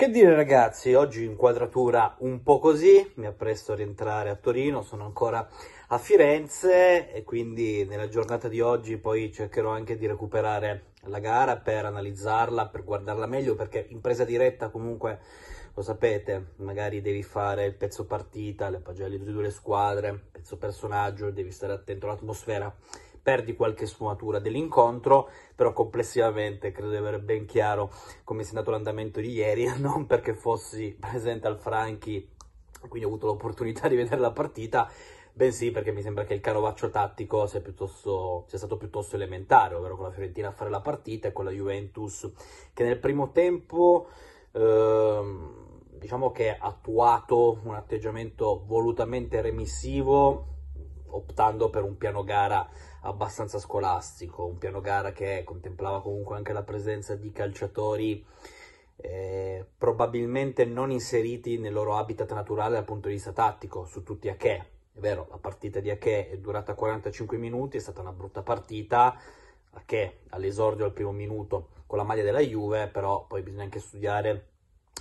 Che dire ragazzi, oggi inquadratura un po' così, mi appresto a rientrare a Torino, sono ancora a Firenze e quindi nella giornata di oggi poi cercherò anche di recuperare la gara per analizzarla, per guardarla meglio perché in presa diretta comunque lo sapete, magari devi fare il pezzo partita, le pagelle di tutte due le squadre, pezzo personaggio, devi stare attento all'atmosfera perdi qualche sfumatura dell'incontro, però complessivamente credo di avere ben chiaro come sia andato l'andamento di ieri, non perché fossi presente al Franchi, quindi ho avuto l'opportunità di vedere la partita, bensì perché mi sembra che il carovaccio tattico sia, sia, stato piuttosto elementare, ovvero con la Fiorentina a fare la partita e con la Juventus che nel primo tempo ehm, diciamo che ha attuato un atteggiamento volutamente remissivo optando per un piano gara abbastanza scolastico, un piano gara che contemplava comunque anche la presenza di calciatori eh, probabilmente non inseriti nel loro habitat naturale dal punto di vista tattico, su tutti a che. È vero, la partita di Ache è durata 45 minuti, è stata una brutta partita, Ache all'esordio al primo minuto con la maglia della Juve, però poi bisogna anche studiare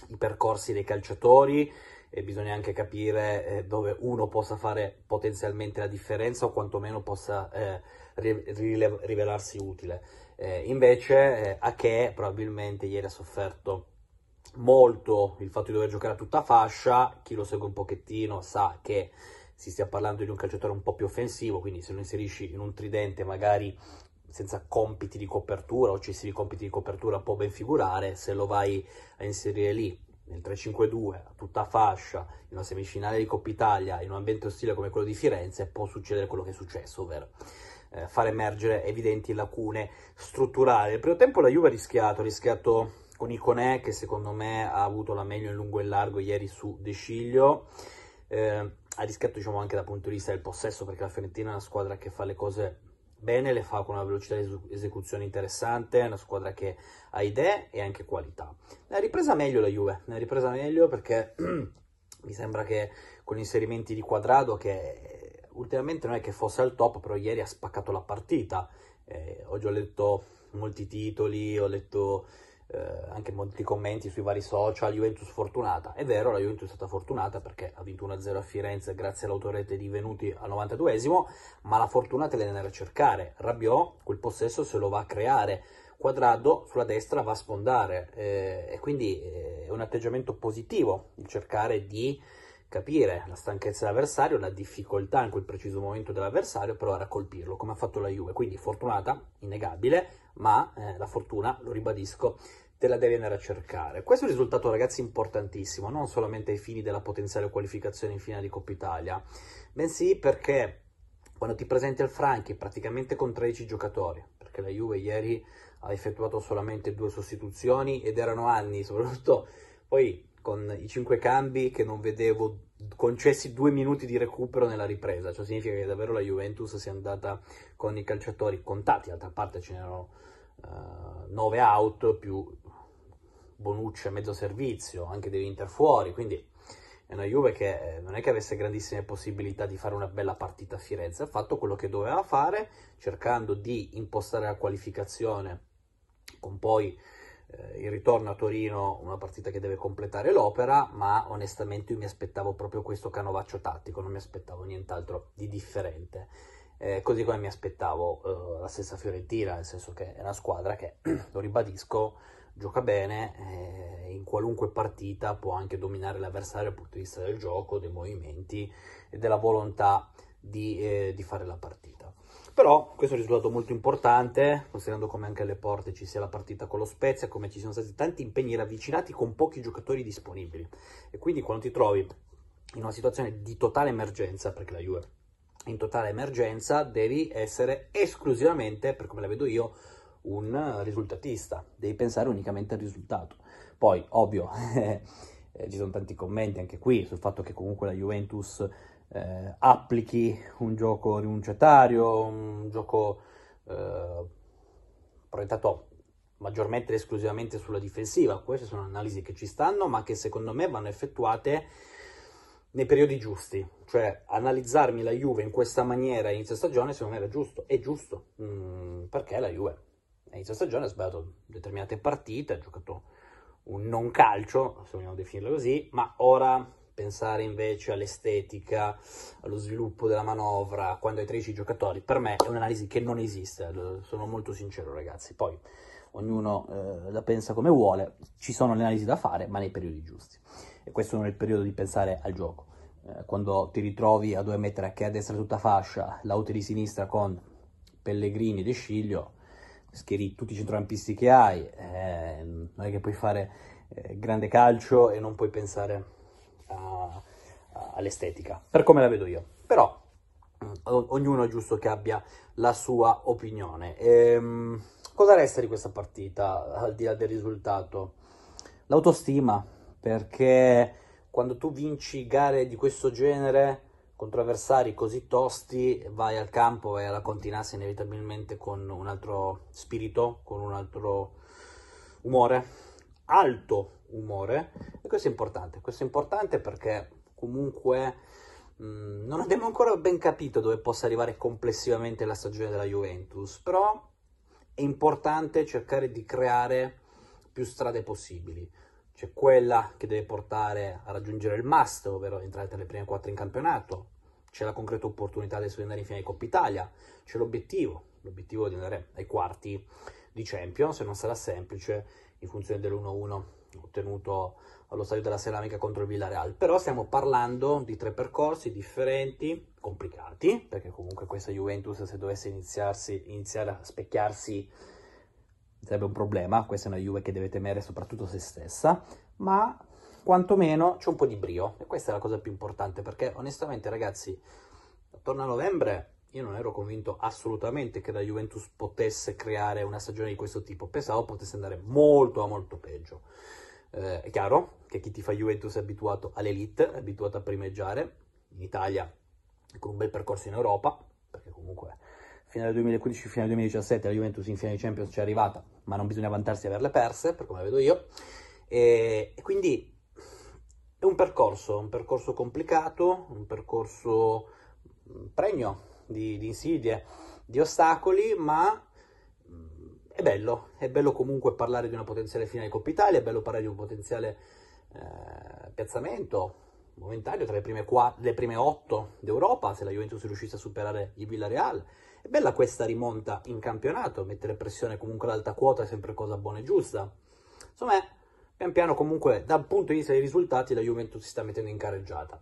i percorsi dei calciatori, e bisogna anche capire eh, dove uno possa fare potenzialmente la differenza o quantomeno possa eh, rilev- rivelarsi utile. Eh, invece eh, che probabilmente ieri ha sofferto molto il fatto di dover giocare a tutta fascia, chi lo segue un pochettino sa che si stia parlando di un calciatore un po' più offensivo, quindi se lo inserisci in un tridente magari senza compiti di copertura o eccessivi compiti di copertura può ben figurare, se lo vai a inserire lì nel 3-5-2 a tutta fascia in una semifinale di Coppa Italia in un ambiente ostile come quello di Firenze può succedere quello che è successo, ovvero eh, far emergere evidenti lacune strutturali. Nel primo tempo la Juve ha rischiato, ha rischiato con Iconè che secondo me ha avuto la meglio in lungo e in largo ieri su De Sciglio. Eh, ha rischiato diciamo, anche dal punto di vista del possesso perché la Fiorentina è una squadra che fa le cose bene, le fa con una velocità di esecuzione interessante, è una squadra che ha idee e anche qualità. Ne ha ripresa meglio la Juve, ne ha ripresa meglio perché mi sembra che con gli inserimenti di Quadrado, che ultimamente non è che fosse al top, però ieri ha spaccato la partita. Eh, oggi ho letto molti titoli, ho letto eh, anche molti commenti sui vari social, Juventus fortunata. È vero, la Juventus è stata fortunata perché ha vinto 1-0 a Firenze grazie all'autorete di Venuti al 92esimo, ma la fortuna te l'è a cercare. Rabiot quel possesso se lo va a creare, Quadrado sulla destra va a sfondare eh, e quindi eh, è un atteggiamento positivo il cercare di capire la stanchezza dell'avversario, la difficoltà in quel preciso momento dell'avversario, provare a colpirlo, come ha fatto la Juve. Quindi fortunata, innegabile, ma eh, la fortuna, lo ribadisco, te la devi andare a cercare. Questo è un risultato, ragazzi, importantissimo, non solamente ai fini della potenziale qualificazione in finale di Coppa Italia, bensì perché quando ti presenti al Franchi praticamente con 13 giocatori, perché la Juve ieri ha effettuato solamente due sostituzioni ed erano anni, soprattutto poi con i cinque cambi che non vedevo concessi due minuti di recupero nella ripresa, ciò significa che davvero la Juventus si è andata con i calciatori contati, d'altra parte ce n'erano uh, eh, 9 out più Bonucci a mezzo servizio, anche dell'Inter fuori, quindi è una Juve che eh, non è che avesse grandissime possibilità di fare una bella partita a Firenze, ha fatto quello che doveva fare cercando di impostare la qualificazione con poi eh, il ritorno a Torino, una partita che deve completare l'opera, ma onestamente io mi aspettavo proprio questo canovaccio tattico, non mi aspettavo nient'altro di differente. Eh, così come mi aspettavo eh, la stessa Fiorentina, nel senso che è una squadra che, lo ribadisco, gioca bene, eh, in qualunque partita può anche dominare l'avversario dal punto di vista del gioco, dei movimenti e della volontà di, eh, di fare la partita però questo è un risultato molto importante, considerando come anche alle porte ci sia la partita con lo Spezia, come ci siano stati tanti impegni ravvicinati con pochi giocatori disponibili. E quindi quando ti trovi in una situazione di totale emergenza, perché la Juve è in totale emergenza, devi essere esclusivamente, per come la vedo io, un risultatista, devi pensare unicamente al risultato. Poi, ovvio... eh, ci sono tanti commenti anche qui sul fatto che comunque la Juventus eh, applichi un gioco rinunciatario, un gioco eh, proiettato maggiormente e esclusivamente sulla difensiva. Queste sono analisi che ci stanno, ma che secondo me vanno effettuate nei periodi giusti, cioè analizzarmi la Juve in questa maniera inizio stagione secondo me era giusto, è giusto, mm, perché la Juve a inizio stagione ha sbagliato determinate partite, ha giocato un non calcio, se vogliamo definirlo così, ma ora pensare invece all'estetica, allo sviluppo della manovra, quando hai 13 giocatori, per me è un'analisi che non esiste, sono molto sincero ragazzi, poi ognuno eh, la pensa come vuole, ci sono le analisi da fare, ma nei periodi giusti. E questo non è il periodo di pensare al gioco. Eh, quando ti ritrovi a dover mettere a che a destra tutta fascia, l'auto di sinistra con Pellegrini e De Sciglio, schieri tutti i centrocampisti che hai, eh, non è che puoi fare eh, grande calcio e non puoi pensare a, a, all'estetica, per come la vedo io. Però o, ognuno è giusto che abbia la sua opinione. Ehm, cosa resta di questa partita, al di là del risultato? L'autostima, perché quando tu vinci gare di questo genere contro avversari così tosti vai al campo e alla continassa inevitabilmente con un altro spirito, con un altro umore, alto umore e questo è importante, questo è importante perché comunque mh, mm, non abbiamo ancora ben capito dove possa arrivare complessivamente la stagione della Juventus, però è importante cercare di creare più strade possibili c'è quella che deve portare a raggiungere il must, ovvero entrare tra le prime quattro in campionato, c'è la concreta opportunità adesso di andare in finale di Coppa Italia, c'è l'obiettivo, l'obiettivo di andare ai quarti di Champions, se non sarà semplice in funzione dell'1-1 ottenuto allo stadio della Ceramica contro il Villareal, però stiamo parlando di tre percorsi differenti, complicati, perché comunque questa Juventus se dovesse iniziare a specchiarsi sarebbe un problema, questa è una Juve che deve temere soprattutto se stessa, ma quantomeno c'è un po' di brio e questa è la cosa più importante perché onestamente ragazzi, attorno a novembre io non ero convinto assolutamente che la Juventus potesse creare una stagione di questo tipo, pensavo potesse andare molto a molto peggio. Eh, è chiaro che chi ti fa Juventus è abituato all'elite, è abituato a primeggiare in Italia con un bel percorso in Europa, perché comunque fino al 2015, fino al 2017, la Juventus in finale di Champions ci è arrivata, ma non bisogna vantarsi di averle perse, per come vedo io. E, e quindi è un percorso, un percorso complicato, un percorso mm, pregno di, di insidie, di ostacoli, ma mm, è bello, è bello comunque parlare di una potenziale finale di Coppa Italia, è bello parlare di un potenziale eh, piazzamento momentaneo tra le prime, qua, le prime otto d'Europa, se la Juventus riuscisse a superare il Villarreal, è bella questa rimonta in campionato, mettere pressione comunque l'alta quota è sempre cosa buona e giusta. Insomma, pian piano comunque dal punto di vista dei risultati la Juventus si sta mettendo in careggiata.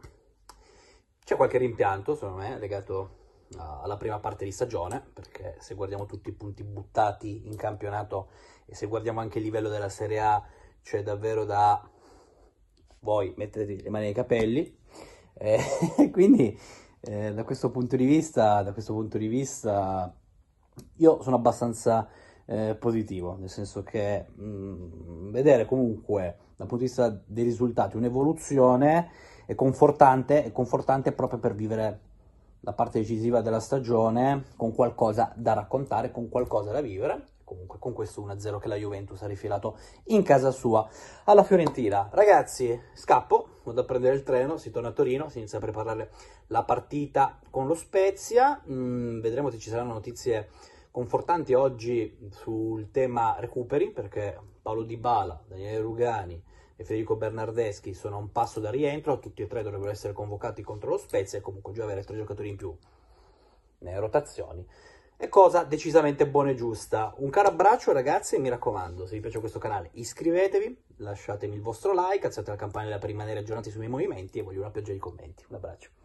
C'è qualche rimpianto, secondo me, legato alla prima parte di stagione, perché se guardiamo tutti i punti buttati in campionato e se guardiamo anche il livello della Serie A, c'è davvero da voi mettere le mani nei capelli. Eh, quindi eh, da, questo vista, da questo punto di vista, io sono abbastanza eh, positivo, nel senso che mh, mm, vedere comunque dal punto di vista dei risultati un'evoluzione è confortante, è confortante proprio per vivere la parte decisiva della stagione con qualcosa da raccontare, con qualcosa da vivere comunque con questo 1-0 che la Juventus ha rifilato in casa sua alla Fiorentina. Ragazzi, scappo, vado a prendere il treno, si torna a Torino, si inizia a preparare la partita con lo Spezia, mm, vedremo se ci saranno notizie confortanti oggi sul tema recuperi, perché Paolo Di Bala, Daniele Rugani e Federico Bernardeschi sono a un passo da rientro, tutti e tre dovrebbero essere convocati contro lo Spezia e comunque già avere tre giocatori in più nelle rotazioni è cosa decisamente buona e giusta. Un caro abbraccio ragazzi e mi raccomando, se vi piace questo canale iscrivetevi, lasciatemi il vostro like, alzate la campanella per rimanere aggiornati sui miei movimenti e voglio una pioggia di commenti. Un abbraccio.